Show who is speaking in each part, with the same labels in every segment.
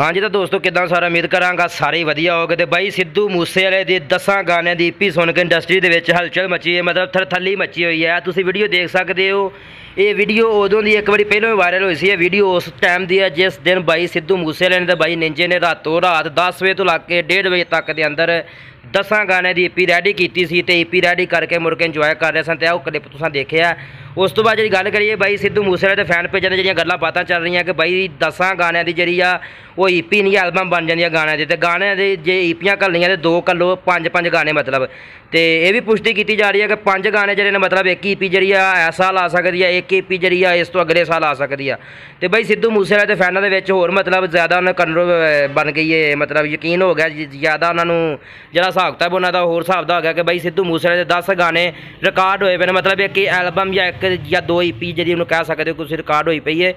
Speaker 1: ਹਾਂਜੀ ਤਾਂ ਦੋਸਤੋ ਕਿਦਾਂ ਸਾਰਾ ਉਮੀਦ ਕਰਾਂਗਾ ਸਾਰੇ ਵਧੀਆ ਹੋਗੇ ਤੇ ਬਾਈ ਸਿੱਧੂ ਮੂਸੇ ਵਾਲੇ ਦੇ ਦਸਾਂ ਗਾਣਿਆਂ ਦੀ ਈਪੀ ਸੁਣ ਕੇ ਇੰਡਸਟਰੀ ਦੇ ਵਿੱਚ ਹਲਚਲ ਮਚੀ ਹੈ ਮਤਲਬ ਥਰਥੱਲੀ ਮਚੀ ਹੋਈ ਹੈ ਤੁਸੀਂ ਵੀਡੀਓ ਦੇਖ ਸਕਦੇ ਹੋ ਇਹ ਵੀਡੀਓ ਉਦੋਂ ਦੀ ਇੱਕ ਵਾਰੀ ਪਹਿਲਾਂ ਵਾਇਰਲ ਹੋਈ ਸੀ ਇਹ ਵੀਡੀਓ ਉਸ ਟਾਈਮ ਦੀ ਹੈ ਜਿਸ ਦਿਨ ਬਾਈ ਸਿੱਧੂ ਮੂਸੇ ਵਾਲੇ ਨੇ ਤੇ ਬਾਈ ਨਿੰਜੇ ਨੇ ਰਾਤੋਂ ਰਾਤ 10 ਵਜੇ ਤੋਂ ਲੱਗ ਕੇ 1:30 ਵਜੇ ਤੱਕ ਦੇ ਅੰਦਰ ਦਸਾਂ ਗਾਣੇ ਦੀ ਈਪੀ e ਰੈਡੀ ਕੀਤੀ ਸੀ ਤੇ ਈਪੀ e ਰੈਡੀ ਕਰਕੇ ਮੁੜ ਕੇ ਇੰਜੋਏ ਕਰ ਰਹੇ ਸਨ ਤੇ ਉਹ ਕਲਿੱਪ ਤੁਸੀਂ ਦੇਖਿਆ ਉਸ ਤੋਂ ਬਾਅਦ ਜਿਹੜੀ ਗੱਲ ਕਰੀਏ ਬਾਈ ਸਿੱਧੂ ਮੂਸੇਵਾਲੇ ਦੇ ਫੈਨ ਪੇਜਾਂ ਦੇ ਜਿਹੜੀਆਂ ਗੱਲਾਂ ਬਾਤਾਂ ਚੱਲ ਰਹੀਆਂ ਕਿ ਬਾਈ ਦਸਾਂ ਗਾਣਿਆਂ ਦੀ ਜਿਹੜੀ ਆ ਉਹ ਈਪੀ e ਨਹੀਂ ਐਲਬਮ ਬਣ ਜਾਂਦੀਆਂ ਗਾਣਿਆਂ ਦੀ ਤੇ ਗਾਣਿਆਂ ਦੇ ਜੇ ਈਪੀਆਂ ਕੱਲੀਆਂ ਤੇ ਦੋ ਕੱਲੋ ਪੰਜ ਪੰਜ ਗਾਣੇ ਮਤਲਬ ਤੇ ਇਹ ਵੀ ਪੁਸ਼ਟੀ ਕੀਤੀ ਜਾ ਰਹੀ ਹੈ ਕਿ ਪੰਜ ਗਾਣੇ ਜਿਹੜੇ ਨੇ ਮਤਲਬ ਇੱਕ ਈਪੀ ਜਿਹੜੀ ਆ ਐਸਾ ਲਾ ਸਕਦੀ ਆ ਇੱਕ ਈਪੀ ਜਿਹੜੀ ਆ ਇਸ ਤੋਂ ਅਗਲੇ ਸਾਲ ਆ ਸਕਦੀ ਆ ਤੇ ਬਾਈ ਸਿੱਧੂ ਮੂਸੇਵਾਲੇ ਦੇ ਫੈਨਾਂ ਦੇ ਵਿੱਚ ਹੋਰ ਮਤਲਬ ਜ਼ਿਆਦਾ ਉਹਨਾਂ ਕਨਰ ਬਣ ਗਈ ਹੈ ਮਤਲਬ ਯਕੀਨ ਹੋ ਗਿਆ ਜ਼ਿਆਦਾ ਉਹਨਾਂ ਨੂੰ ਜਿਹੜਾ ਹਿਸਾਬ ਤਾਂ ਉਹਨਾਂ ਦਾ ਹੋਰ ਹਿਸਾਬ ਦਾ ਗਿਆ ਕਿ ਬਾਈ ਸਿੱਧੂ ਮੂਸੇਵਾਲੇ ਦੇ 10 ਗਾਣੇ ਰਿਕਾਰਡ ਹੋਏ ਪਏ ਨੇ ਮਤਲਬ ਇੱਕ ਐਲਬਮ ਜਾਂ ਇੱਕ ਜਾਂ ਦੋ ਈਪੀ e ਜਿਹੜੀ ਉਹਨੂੰ ਕਹਿ ਸਕਦੇ ਹੋ ਤੁਸੀਂ ਰਿਕਾਰਡ ਹੋਈ ਪਈ ਹੈ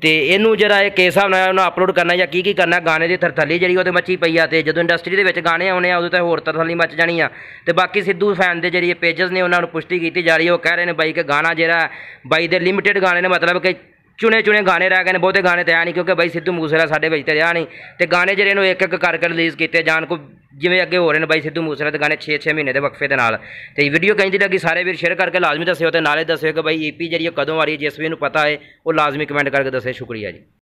Speaker 1: ਤੇ ਇਹਨੂੰ ਜਿਹੜਾ ਇਹ ਕੇਸ ਹਿਸਾਬ ਉਹਨਾਂ ਉਹਨੂੰ ਅਪਲੋਡ ਕਰਨਾ ਜਾਂ ਕੀ ਕੀ ਕਰਨਾ ਗਾਣੇ ਦੀ ਥਰਥਲੀ ਜਿਹੜੀ ਉਹਦੇ ਮੱਚੀ ਪਈ ਆ ਤੇ ਜਦੋਂ ਇੰਡਸਟਰੀ ਦੇ ਵਿੱਚ ਗਾਣੇ ਆਉਣੇ ਆ ਉਦੋਂ ਤਾਂ ਹੋਰ ਥਰਥਲੀ ਮੱਚ ਜਾਣੀ ਆ ਤੇ ਬਾਕੀ ਸਿੱਧੂ ਫੈਨ ਦੇ ਜਿਹੜੇ ਪੇजेस ਨੇ ਉਹਨਾਂ ਨੂੰ ਪੁਸ਼ਟੀ ਕੀਤੀ ਜਾ ਰਹੀ ਹੈ ਉਹ ਕਹਿ ਰਹੇ ਨੇ ਬਾਈ ਕਿ ਗਾਣਾ ਜਿਹੜਾ ਬਾਈ ਦੇ ਲਿਮਿਟਿਡ ਗਾਣੇ ਨੇ ਮਤਲਬ ਕਿ ਚੁਣੇ ਚੁਣੇ ਗਾਣੇ ਰਹਿ ਗਏ ਨੇ ਬਹੁਤੇ ਗਾਣੇ ਤਿਆਰ ਨਹੀਂ ਕਿਉਂਕਿ ਬਾਈ ਸਿੱਧੂ ਮੂਸੇਵਾਲਾ ਸਾਡੇ ਵਿੱਚ ਤੇ ਰਿਹਾ ਨਹੀਂ ਤੇ ਗਾਣੇ ਜਿਹੜੇ ਨੂੰ ਇੱਕ ਇੱਕ ਕਰਕੇ ਰਿਲੀਜ਼ ਕੀਤੇ ਜਾਣ ਕੋ ਜਿਵੇਂ ਅੱਗੇ ਹੋ ਰਹੇ ਨੇ ਬਾਈ ਸਿੱਧੂ ਮੂਸੇਵਾਲੇ ਦੇ ਗਾਣੇ 6-6 ਮਹੀਨੇ ਦੇ ਵਕਫੇ ਦੇ ਨਾਲ ਤੇ ਵੀਡੀਓ ਕਹਿੰਦੀ ਲੱਗੀ ਸਾਰੇ ਵੀਰ ਸ਼ੇਅਰ ਕਰਕੇ ਲਾਜ਼ਮੀ ਦੱਸਿਓ ਤੇ ਨਾਲੇ ਦੱਸਿਓ ਕਿ ਬਾਈ ਏਪੀ e ਜਿਹੜੀ ਕਦੋਂ ਆ ਰਹੀ ਹੈ ਜਿਸ ਵੀ ਨੂੰ ਪਤਾ ਹੈ ਉਹ ਲਾਜ਼ਮੀ ਕਮੈਂਟ ਕਰਕੇ ਦੱਸੇ ਸ਼ੁਕਰੀਆ ਜੀ